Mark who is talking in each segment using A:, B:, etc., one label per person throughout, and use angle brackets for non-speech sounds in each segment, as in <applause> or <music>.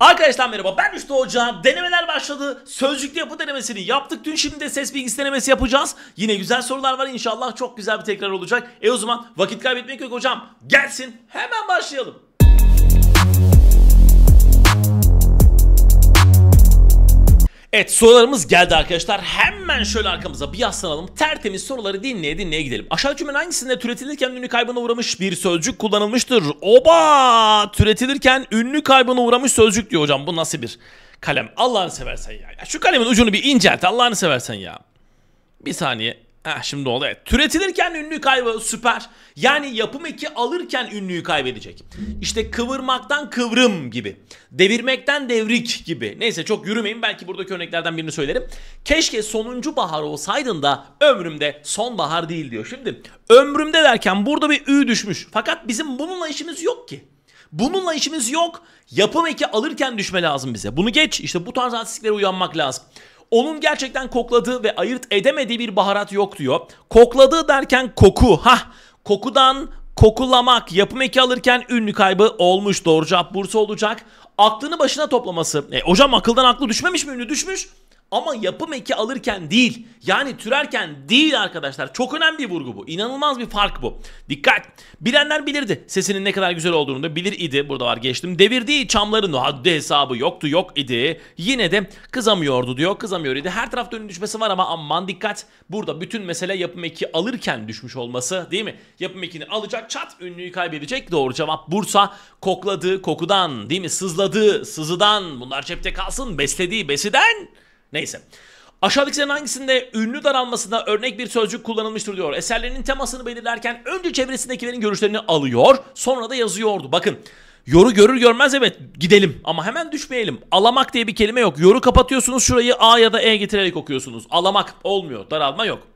A: Arkadaşlar merhaba ben Müftü Hoca. Denemeler başladı. Sözcüklü yapı denemesini yaptık. Dün şimdi de ses bilgisi denemesi yapacağız. Yine güzel sorular var inşallah çok güzel bir tekrar olacak. E o zaman vakit kaybetmek yok hocam. Gelsin hemen başlayalım. Evet sorularımız geldi arkadaşlar. Hemen şöyle arkamıza bir yaslanalım. Tertemiz soruları dinleye dinleye gidelim. Aşağıdaki cümlenin hangisinde türetilirken ünlü kaybına uğramış bir sözcük kullanılmıştır? Oba! Türetilirken ünlü kaybına uğramış sözcük diyor hocam. Bu nasıl bir kalem? Allah'ını seversen ya. ya şu kalemin ucunu bir incelt Allah'ını seversen ya. Bir saniye. Heh, şimdi oldu evet. Türetilirken ünlü kaybı süper. Yani yapım eki alırken ünlüyü kaybedecek. İşte kıvırmaktan kıvrım gibi. Devirmekten devrik gibi. Neyse çok yürümeyin belki buradaki örneklerden birini söylerim. Keşke sonuncu bahar olsaydın da ömrümde sonbahar değil diyor. Şimdi ömrümde derken burada bir ü düşmüş. Fakat bizim bununla işimiz yok ki. Bununla işimiz yok. Yapım eki alırken düşme lazım bize. Bunu geç. İşte bu tarz artistliklere uyanmak lazım. Onun gerçekten kokladığı ve ayırt edemediği bir baharat yok diyor. Kokladığı derken koku. ha kokudan kokulamak yapım eki alırken ünlü kaybı olmuş. Doğru cevap Bursa olacak. Aklını başına toplaması. E, hocam akıldan aklı düşmemiş mi ünlü düşmüş? Ama yapım eki alırken değil yani türerken değil arkadaşlar. Çok önemli bir vurgu bu. İnanılmaz bir fark bu. Dikkat. Bilenler bilirdi sesinin ne kadar güzel olduğunu da bilir idi. Burada var geçtim. Devirdiği çamların haddi hesabı yoktu yok idi. Yine de kızamıyordu diyor. Kızamıyor idi. Her taraf önü düşmesi var ama aman dikkat. Burada bütün mesele yapım eki alırken düşmüş olması değil mi? Yapım ekini alacak çat ünlüyü kaybedecek. Doğru cevap Bursa. Kokladığı kokudan değil mi? Sızladığı sızıdan bunlar cepte kalsın. Beslediği besiden Neyse. Aşağıdakilerin hangisinde ünlü daralmasında örnek bir sözcük kullanılmıştır diyor. Eserlerinin temasını belirlerken önce çevresindekilerin görüşlerini alıyor sonra da yazıyordu. Bakın yoru görür görmez evet gidelim ama hemen düşmeyelim. Alamak diye bir kelime yok. Yoru kapatıyorsunuz şurayı A ya da E getirerek okuyorsunuz. Alamak olmuyor daralma yok.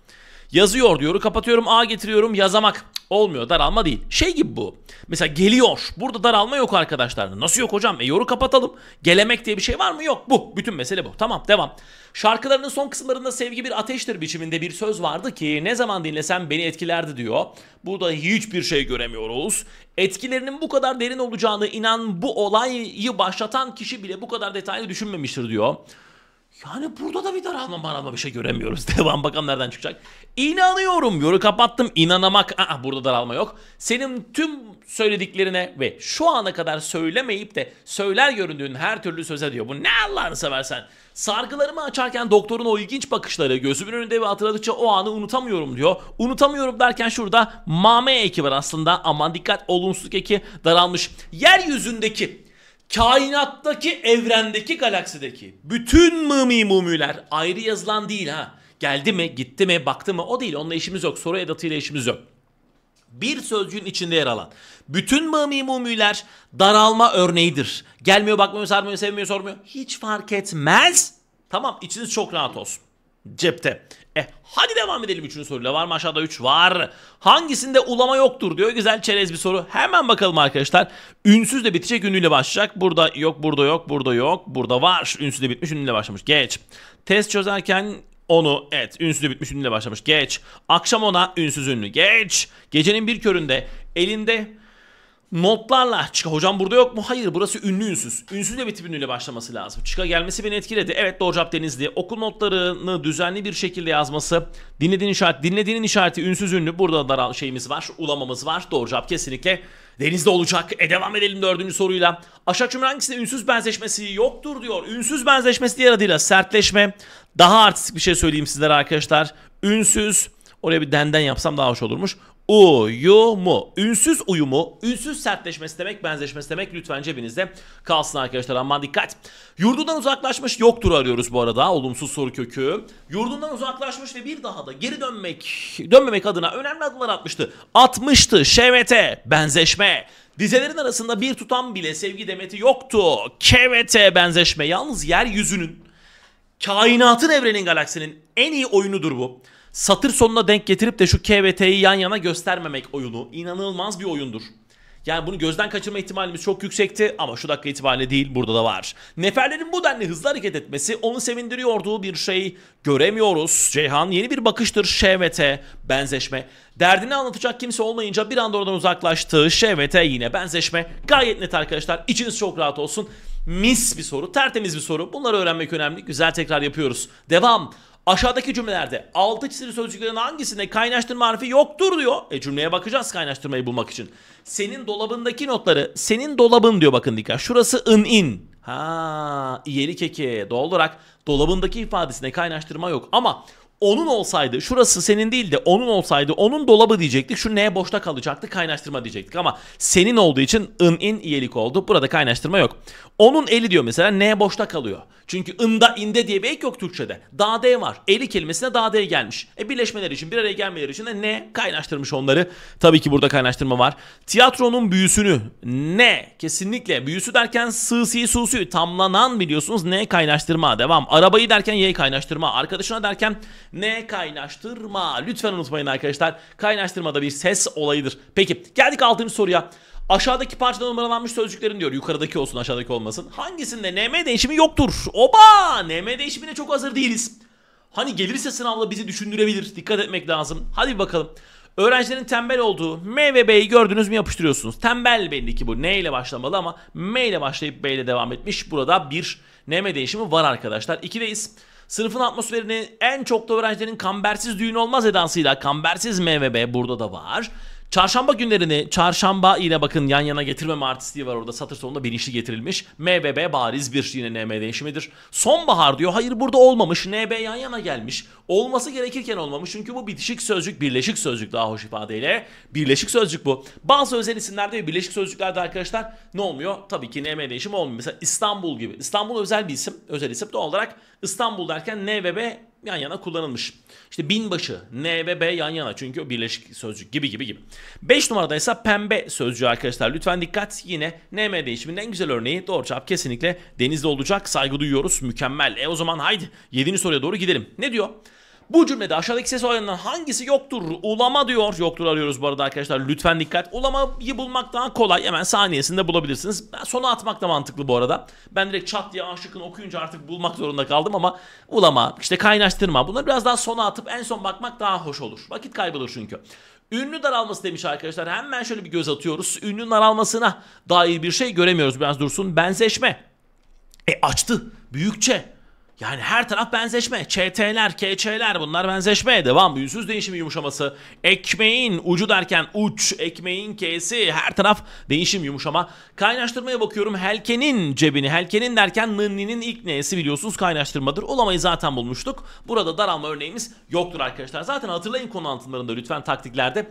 A: Yazıyor diyorum kapatıyorum A getiriyorum yazamak. Olmuyor daralma değil. Şey gibi bu. Mesela geliyor. Burada daralma yok arkadaşlar. Nasıl yok hocam? E yoru kapatalım. Gelemek diye bir şey var mı? Yok. Bu. Bütün mesele bu. Tamam devam. Şarkılarının son kısımlarında sevgi bir ateştir biçiminde bir söz vardı ki ne zaman dinlesem beni etkilerdi diyor. Burada hiçbir şey göremiyoruz. Etkilerinin bu kadar derin olacağını inan bu olayı başlatan kişi bile bu kadar detaylı düşünmemiştir diyor. Yani burada da bir daralma maralma bir şey göremiyoruz. <laughs> Devam bakalım nereden çıkacak. İnanıyorum. Yoru kapattım. İnanamak. Aa, burada daralma yok. Senin tüm söylediklerine ve şu ana kadar söylemeyip de söyler göründüğün her türlü söze diyor. Bu ne Allah'ını seversen. Sargılarımı açarken doktorun o ilginç bakışları gözümün önünde ve hatırladıkça o anı unutamıyorum diyor. Unutamıyorum derken şurada mame eki var aslında. Aman dikkat olumsuzluk eki daralmış. Yeryüzündeki kainattaki evrendeki galaksideki bütün mumi mumiler ayrı yazılan değil ha. Geldi mi gitti mi baktı mı o değil onunla işimiz yok soru edatıyla işimiz yok. Bir sözcüğün içinde yer alan bütün mumi mumiler daralma örneğidir. Gelmiyor bakmıyor sarmıyor sevmiyor sormuyor hiç fark etmez. Tamam içiniz çok rahat olsun cepte. Eh hadi devam edelim 3. soruyla. Var mı aşağıda 3? Var. Hangisinde ulama yoktur diyor. Güzel çerez bir soru. Hemen bakalım arkadaşlar. Ünsüz de bitecek ünlüyle başlayacak. Burada yok, burada yok, burada yok, burada var. Ünsüz de bitmiş ünlüyle başlamış. Geç. Test çözerken onu evet de bitmiş ünlüyle başlamış. Geç. Akşam ona ünsüz ünlü. Geç. Gecenin bir köründe elinde Notlarla Çika hocam burada yok mu? Hayır burası ünlü ünsüz. Ünsüz de bir tip ünlüyle başlaması lazım. Çıka gelmesi beni etkiledi. Evet doğru cevap Denizli. Okul notlarını düzenli bir şekilde yazması. Dinlediğin işaret, dinlediğinin işareti ünsüz ünlü. Burada da şeyimiz var, ulamamız var. Doğru cevap kesinlikle Denizli olacak. E devam edelim dördüncü soruyla. Aşağı cümle hangisinde ünsüz benzeşmesi yoktur diyor. Ünsüz benzeşmesi diğer adıyla sertleşme. Daha artistik bir şey söyleyeyim sizlere arkadaşlar. Ünsüz, oraya bir denden yapsam daha hoş olurmuş uyumu. Ünsüz uyumu, ünsüz sertleşmesi demek, benzeşmesi demek lütfen cebinizde kalsın arkadaşlar. Aman dikkat. Yurdundan uzaklaşmış yoktur arıyoruz bu arada. Olumsuz soru kökü. Yurdundan uzaklaşmış ve bir daha da geri dönmek, dönmemek adına önemli adımlar atmıştı. Atmıştı. ŞVT, benzeşme. Dizelerin arasında bir tutam bile sevgi demeti yoktu. KVT benzeşme. Yalnız yeryüzünün, kainatın, evrenin, galaksinin en iyi oyunudur bu satır sonuna denk getirip de şu K yan yana göstermemek oyunu inanılmaz bir oyundur. Yani bunu gözden kaçırma ihtimalimiz çok yüksekti ama şu dakika itibariyle değil burada da var. Neferlerin bu denli hızlı hareket etmesi onu sevindiriyordu bir şey göremiyoruz. Ceyhan yeni bir bakıştır şevete benzeşme. Derdini anlatacak kimse olmayınca bir anda oradan uzaklaştı. Şevete yine benzeşme. Gayet net arkadaşlar içiniz çok rahat olsun. Mis bir soru tertemiz bir soru bunları öğrenmek önemli güzel tekrar yapıyoruz. Devam Aşağıdaki cümlelerde altı çizili sözcüklerin hangisinde kaynaştırma harfi yoktur diyor. E cümleye bakacağız kaynaştırmayı bulmak için. Senin dolabındaki notları senin dolabın diyor bakın dikkat. Şurası ın in. Ha iyelik eki. Doğal olarak dolabındaki ifadesine kaynaştırma yok. Ama onun olsaydı şurası senin değil de onun olsaydı onun dolabı diyecektik. Şu neye boşta kalacaktı kaynaştırma diyecektik ama senin olduğu için ın in iyelik oldu. Burada kaynaştırma yok. Onun eli diyor mesela neye boşta kalıyor. Çünkü ında inde diye bir ek yok Türkçe'de. da de var. Eli kelimesine da de gelmiş. E birleşmeleri için bir araya gelmeleri için de ne kaynaştırmış onları. Tabii ki burada kaynaştırma var. Tiyatronun büyüsünü ne kesinlikle büyüsü derken sığsi susuyu tamlanan biliyorsunuz ne kaynaştırma devam. Arabayı derken ye kaynaştırma. Arkadaşına derken ne kaynaştırma. Lütfen unutmayın arkadaşlar. Kaynaştırma da bir ses olayıdır. Peki geldik 6. soruya. Aşağıdaki parçada numaralanmış sözcüklerin diyor. Yukarıdaki olsun aşağıdaki olmasın. Hangisinde NM değişimi yoktur? Oba! NM değişimine çok hazır değiliz. Hani gelirse sınavla bizi düşündürebilir. Dikkat etmek lazım. Hadi bakalım. Öğrencilerin tembel olduğu M ve B'yi gördünüz mü yapıştırıyorsunuz. Tembel belli ki bu. N ile başlamalı ama M ile başlayıp B ile devam etmiş. Burada bir NM değişimi var arkadaşlar. 2'deyiz. Sınıfın atmosferini en çok da öğrencilerin kambersiz düğün olmaz edansıyla kambersiz MVB burada da var. Çarşamba günlerini çarşamba ile bakın yan yana getirmeme artistliği var orada. Satır sonunda bilinçli getirilmiş. MBB bariz bir yine NM değişimidir. Sonbahar diyor. Hayır burada olmamış. NB yan yana gelmiş. Olması gerekirken olmamış. Çünkü bu bitişik sözcük birleşik sözcük daha hoş ifadeyle. Birleşik sözcük bu. Bazı özel isimlerde ve birleşik sözcüklerde arkadaşlar ne olmuyor? Tabii ki NM değişimi olmuyor. Mesela İstanbul gibi. İstanbul özel bir isim. Özel isim doğal olarak İstanbul derken NBB yan yana kullanılmış. İşte binbaşı N ve B yan yana çünkü o birleşik sözcük gibi gibi gibi. 5 numarada ise pembe sözcüğü arkadaşlar. Lütfen dikkat yine NM değişiminin en güzel örneği doğru cevap kesinlikle denizde olacak. Saygı duyuyoruz mükemmel. E o zaman haydi 7. soruya doğru gidelim. Ne diyor? Bu cümlede aşağıdaki ses olaylarından hangisi yoktur? Ulama diyor. Yoktur arıyoruz bu arada arkadaşlar. Lütfen dikkat. Ulamayı bulmak daha kolay. Hemen saniyesinde bulabilirsiniz. sona atmak da mantıklı bu arada. Ben direkt çat diye aşıkın okuyunca artık bulmak zorunda kaldım ama ulama, işte kaynaştırma. Bunları biraz daha sona atıp en son bakmak daha hoş olur. Vakit kaybolur çünkü. Ünlü daralması demiş arkadaşlar. Hemen şöyle bir göz atıyoruz. Ünlü daralmasına dair bir şey göremiyoruz. Biraz dursun. Benzeşme. E açtı. Büyükçe yani her taraf benzeşme. ÇT'ler, KÇ'ler bunlar benzeşme devam. Yüzsüz değişimi yumuşaması. Ekmeğin ucu derken uç, ekmeğin K'si her taraf değişim yumuşama. Kaynaştırmaya bakıyorum. Helkenin cebini, helkenin derken nınni'nin ilk neyesi biliyorsunuz kaynaştırmadır. Olamayı zaten bulmuştuk. Burada daralma örneğimiz yoktur arkadaşlar. Zaten hatırlayın konu altınlarında lütfen taktiklerde.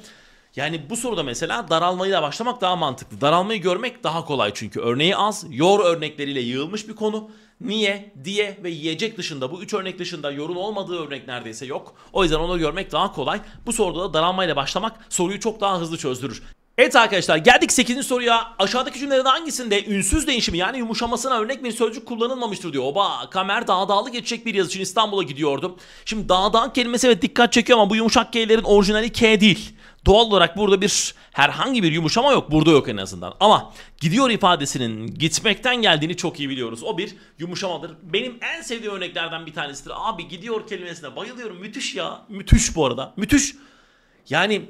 A: Yani bu soruda mesela daralmayla başlamak daha mantıklı. Daralmayı görmek daha kolay çünkü. Örneği az, yor örnekleriyle yığılmış bir konu. Niye, diye ve yiyecek dışında bu üç örnek dışında yorun olmadığı örnek neredeyse yok. O yüzden onu görmek daha kolay. Bu soruda da daralmayla başlamak soruyu çok daha hızlı çözdürür. Evet arkadaşlar geldik 8. soruya. Aşağıdaki cümlelerde hangisinde ünsüz değişimi yani yumuşamasına örnek bir sözcük kullanılmamıştır diyor. Oba Kamer dağdağlı geçecek bir yaz için İstanbul'a gidiyordum. Şimdi dağdağ kelimesi evet dikkat çekiyor ama bu yumuşak kelimelerin orijinali K değil. Doğal olarak burada bir herhangi bir yumuşama yok. Burada yok en azından. Ama gidiyor ifadesinin gitmekten geldiğini çok iyi biliyoruz. O bir yumuşamadır. Benim en sevdiğim örneklerden bir tanesidir. Abi gidiyor kelimesine bayılıyorum. Müthiş ya. Müthiş bu arada. Müthiş. Yani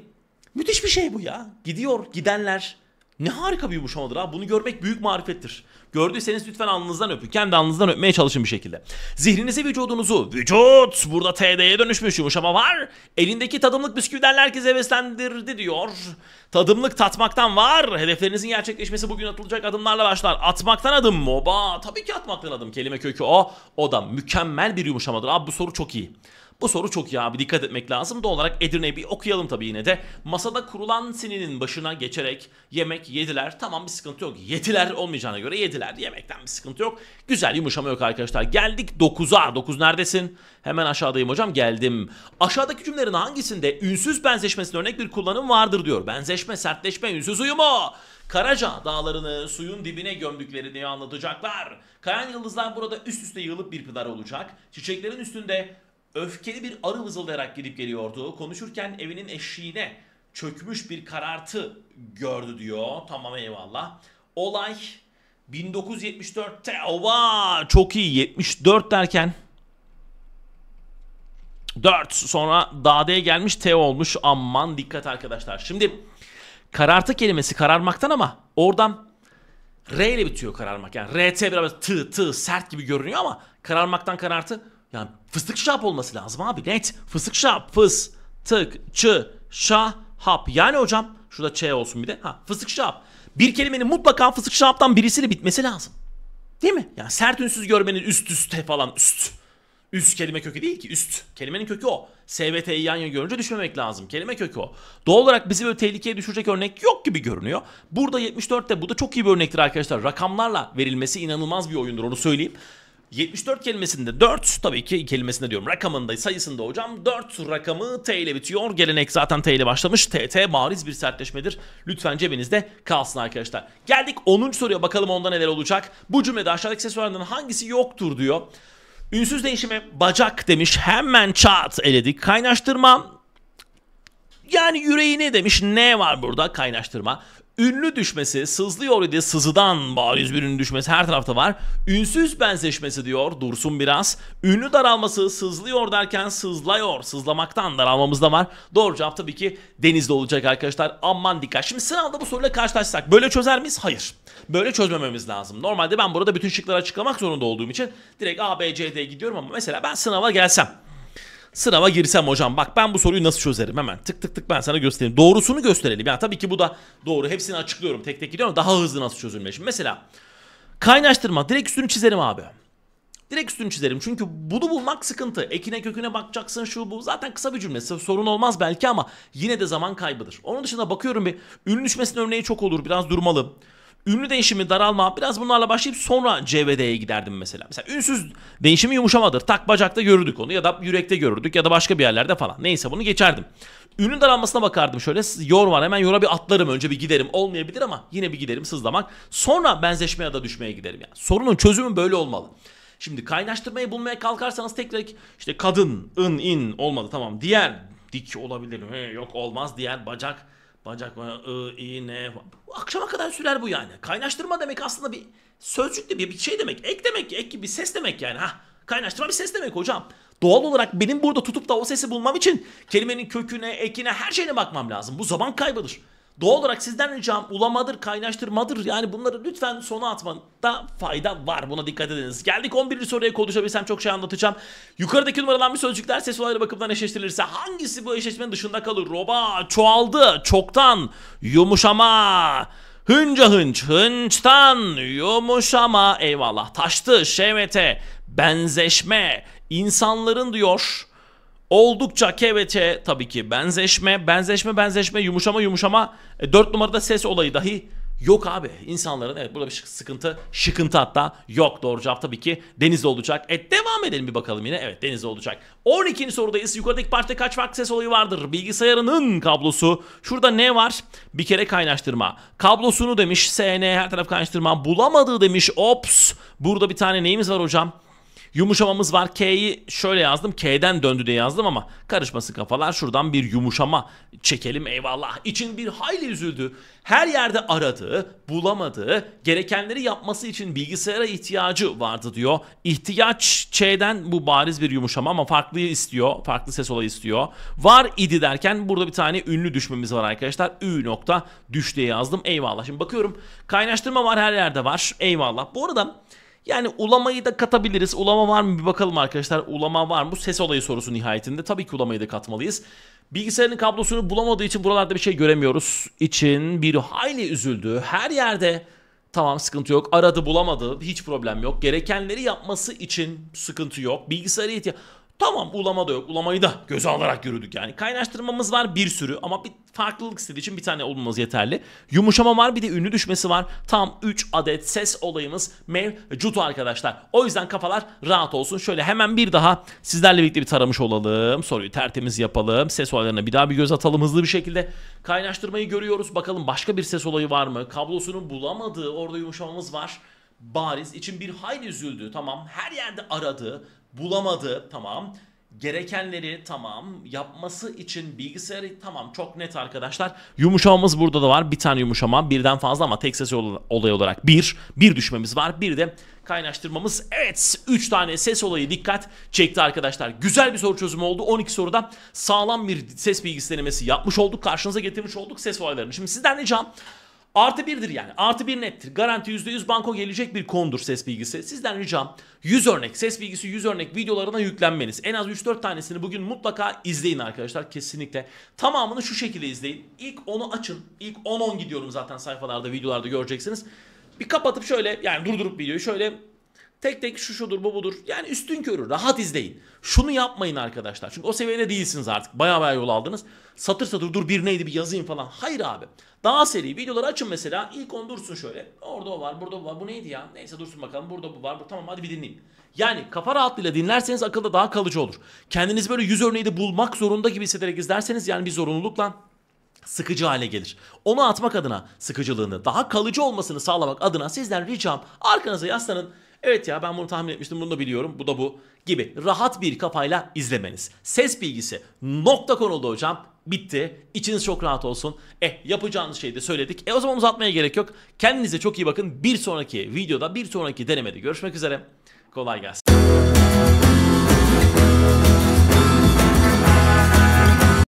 A: müthiş bir şey bu ya. Gidiyor, gidenler, ne harika bir yumuşamadır abi. Bunu görmek büyük marifettir. Gördüyseniz lütfen alnınızdan öpün. Kendi alnınızdan öpmeye çalışın bir şekilde. Zihninizi vücudunuzu. Vücut! Burada TD'ye dönüşmüş yumuşama var. Elindeki tadımlık bisküviden herkese beslendirdi diyor. Tadımlık tatmaktan var. Hedeflerinizin gerçekleşmesi bugün atılacak adımlarla başlar. Atmaktan adım mı? Oba! Tabii ki atmaktan adım. Kelime kökü o. O da mükemmel bir yumuşamadır. Abi bu soru çok iyi. Bu soru çok iyi abi dikkat etmek lazım. Doğal olarak Edirne'yi bir okuyalım tabii yine de. Masada kurulan sininin başına geçerek yemek yediler. Tamam bir sıkıntı yok. Yediler olmayacağına göre yediler. Yemekten bir sıkıntı yok. Güzel yumuşama yok arkadaşlar. Geldik 9'a. 9 neredesin? Hemen aşağıdayım hocam geldim. Aşağıdaki cümlelerin hangisinde ünsüz benzeşmesine örnek bir kullanım vardır diyor. Benzeşme, sertleşme, ünsüz uyumu. Karaca dağlarını suyun dibine gömdükleri diye anlatacaklar. Kayan yıldızlar burada üst üste yığılıp bir pınar olacak. Çiçeklerin üstünde öfkeli bir arı vızıldayarak gidip geliyordu. Konuşurken evinin eşiğine çökmüş bir karartı gördü diyor. Tamam eyvallah. Olay 1974'te. Ova çok iyi 74 derken 4 sonra Dade'ye gelmiş T olmuş. Aman dikkat arkadaşlar. Şimdi karartı kelimesi kararmaktan ama oradan R ile bitiyor kararmak. Yani RT biraz tı tı sert gibi görünüyor ama kararmaktan karartı yani fıstık şap olması lazım abi net. Fıstık şap fıs tık çı şa hap. Yani hocam şurada ç olsun bir de. Ha fıstık şap. Bir kelimenin mutlaka fıstık şaptan birisiyle bitmesi lazım. Değil mi? Yani sert ünsüz görmenin üst üste falan üst. Üst kelime kökü değil ki üst. Kelimenin kökü o. SVT'yi yan yana görünce düşmemek lazım. Kelime kökü o. Doğal olarak bizi böyle tehlikeye düşürecek örnek yok gibi görünüyor. Burada 74'te bu da çok iyi bir örnektir arkadaşlar. Rakamlarla verilmesi inanılmaz bir oyundur onu söyleyeyim. 74 kelimesinde 4 tabii ki kelimesinde diyorum rakamında sayısında hocam 4 rakamı T ile bitiyor. Gelenek zaten T ile başlamış. TT mariz bir sertleşmedir. Lütfen cebinizde kalsın arkadaşlar. Geldik 10. soruya bakalım onda neler olacak. Bu cümlede aşağıdaki ses oranlarının hangisi yoktur diyor. Ünsüz değişimi bacak demiş hemen çat eledik. Kaynaştırma yani yüreği ne demiş ne var burada kaynaştırma. Ünlü düşmesi, sızlıyor idi, sızıdan bariz bir ünlü düşmesi her tarafta var. Ünsüz benzeşmesi diyor, dursun biraz. Ünlü daralması, sızlıyor derken sızlıyor, sızlamaktan daralmamız da var. Doğru cevap tabii ki denizde olacak arkadaşlar. Aman dikkat. Şimdi sınavda bu soruyla karşılaşsak böyle çözer miyiz? Hayır. Böyle çözmememiz lazım. Normalde ben burada bütün şıkları açıklamak zorunda olduğum için direkt A, B, C, D gidiyorum ama mesela ben sınava gelsem Sınava girsem hocam bak ben bu soruyu nasıl çözerim hemen tık tık tık ben sana göstereyim. Doğrusunu gösterelim. Yani tabii ki bu da doğru. Hepsini açıklıyorum tek tek gidiyorum daha hızlı nasıl çözülmeli. Şimdi mesela kaynaştırma direkt üstünü çizerim abi. Direkt üstünü çizerim çünkü bunu bulmak sıkıntı. Ekine köküne bakacaksın şu bu. Zaten kısa bir cümle sorun olmaz belki ama yine de zaman kaybıdır. Onun dışında bakıyorum bir ünlü düşmesinin örneği çok olur biraz durmalım. Ünlü değişimi daralma biraz bunlarla başlayıp sonra CVD'ye giderdim mesela. Mesela ünsüz değişimi yumuşamadır. Tak bacakta görürdük onu ya da yürekte görürdük ya da başka bir yerlerde falan. Neyse bunu geçerdim. Ünün daralmasına bakardım şöyle yor var hemen yora bir atlarım önce bir giderim olmayabilir ama yine bir giderim sızlamak. Sonra benzeşmeye da düşmeye giderim yani. Sorunun çözümü böyle olmalı. Şimdi kaynaştırmayı bulmaya kalkarsanız tekrar işte kadın, ın, in olmadı tamam. Diğer dik olabilir. He, yok olmaz diğer bacak Bacak, ı, i, ne. Akşama kadar sürer bu yani. Kaynaştırma demek aslında bir sözcük de bir, bir şey demek. Ek demek, ek gibi bir ses demek yani. ha Kaynaştırma bir ses demek hocam. Doğal olarak benim burada tutup da o sesi bulmam için kelimenin köküne, ekine, her şeyine bakmam lazım. Bu zaman kaybıdır. Doğal olarak sizden ricam ulamadır, kaynaştırmadır. Yani bunları lütfen sona atmada fayda var. Buna dikkat ediniz. Geldik 11. soruya konuşabilsem çok şey anlatacağım. Yukarıdaki bir sözcükler ses olayları bakımından eşleştirilirse hangisi bu eşleşmenin dışında kalır? Roba, çoğaldı, çoktan, yumuşama, hınca hınç, hınçtan, yumuşama, eyvallah, taştı, şevete, benzeşme, insanların diyor Oldukça KBT tabii ki benzeşme, benzeşme, benzeşme, yumuşama, yumuşama. E, 4 numarada ses olayı dahi yok abi. İnsanların evet burada bir sıkıntı, şıkıntı hatta yok. Doğru cevap tabii ki Denizli olacak. E devam edelim bir bakalım yine. Evet Denizli olacak. 12. sorudayız. Yukarıdaki parçada kaç farklı ses olayı vardır? Bilgisayarının kablosu. Şurada ne var? Bir kere kaynaştırma. Kablosunu demiş. SN her taraf kaynaştırma. Bulamadığı demiş. Ops. Burada bir tane neyimiz var hocam? Yumuşamamız var. K'yi şöyle yazdım. K'den döndü diye yazdım ama karışması kafalar. Şuradan bir yumuşama çekelim eyvallah. İçin bir hayli üzüldü. Her yerde aradı, bulamadı. Gerekenleri yapması için bilgisayara ihtiyacı vardı diyor. İhtiyaç Ç'den bu bariz bir yumuşama ama farklı istiyor. Farklı ses olayı istiyor. Var idi derken burada bir tane ünlü düşmemiz var arkadaşlar. Ü nokta düş diye yazdım. Eyvallah. Şimdi bakıyorum kaynaştırma var her yerde var. Eyvallah. Bu arada yani ulamayı da katabiliriz. Ulama var mı bir bakalım arkadaşlar. Ulama var mı? Bu ses olayı sorusu nihayetinde. Tabii ki ulamayı da katmalıyız. Bilgisayarın kablosunu bulamadığı için buralarda bir şey göremiyoruz. İçin bir hayli üzüldü. Her yerde Tamam sıkıntı yok. Aradı bulamadı. Hiç problem yok. Gerekenleri yapması için sıkıntı yok. Bilgisayarı ihtiyaç... Tamam ulama da yok. Ulamayı da göze alarak yürüdük yani. Kaynaştırmamız var bir sürü ama bir farklılık istediği için bir tane olmamız yeterli. Yumuşama var bir de ünlü düşmesi var. Tam 3 adet ses olayımız mevcut arkadaşlar. O yüzden kafalar rahat olsun. Şöyle hemen bir daha sizlerle birlikte bir taramış olalım. Soruyu tertemiz yapalım. Ses olaylarına bir daha bir göz atalım hızlı bir şekilde. Kaynaştırmayı görüyoruz. Bakalım başka bir ses olayı var mı? Kablosunu bulamadığı orada yumuşamamız var bariz. için bir hayli üzüldü. Tamam her yerde aradı bulamadı tamam. Gerekenleri tamam yapması için bilgisayarı tamam çok net arkadaşlar. Yumuşamamız burada da var. Bir tane yumuşama birden fazla ama tek ses olayı olarak bir. Bir düşmemiz var. Bir de kaynaştırmamız. Evet 3 tane ses olayı dikkat çekti arkadaşlar. Güzel bir soru çözümü oldu. 12 soruda sağlam bir ses bilgisayarı yapmış olduk. Karşınıza getirmiş olduk ses olaylarını. Şimdi sizden ricam Artı birdir yani. Artı bir nettir. Garanti %100 banko gelecek bir kondur ses bilgisi. Sizden ricam 100 örnek ses bilgisi 100 örnek videolarına yüklenmeniz. En az 3-4 tanesini bugün mutlaka izleyin arkadaşlar kesinlikle. Tamamını şu şekilde izleyin. İlk onu açın. İlk 10-10 gidiyorum zaten sayfalarda videolarda göreceksiniz. Bir kapatıp şöyle yani durdurup videoyu şöyle Tek tek şu şudur bu budur. Yani üstün körü rahat izleyin. Şunu yapmayın arkadaşlar. Çünkü o seviyede değilsiniz artık. Baya baya yol aldınız. Satır satır dur bir neydi bir yazayım falan. Hayır abi. Daha seri videoları açın mesela. İlk on dursun şöyle. Orada o var burada bu var. Bu neydi ya? Neyse dursun bakalım. Burada bu var. Bu, tamam hadi bir dinleyin. Yani kafa rahatlığıyla dinlerseniz akılda daha kalıcı olur. Kendiniz böyle yüz örneği de bulmak zorunda gibi hissederek izlerseniz yani bir zorunlulukla sıkıcı hale gelir. Onu atmak adına sıkıcılığını daha kalıcı olmasını sağlamak adına sizden ricam arkanıza yaslanın Evet ya ben bunu tahmin etmiştim bunu da biliyorum bu da bu gibi rahat bir kafayla izlemeniz. Ses bilgisi nokta konuldu hocam bitti. İçiniz çok rahat olsun. Eh yapacağınız şeyi de söyledik. E o zaman uzatmaya gerek yok. Kendinize çok iyi bakın. Bir sonraki videoda bir sonraki denemede görüşmek üzere. Kolay gelsin.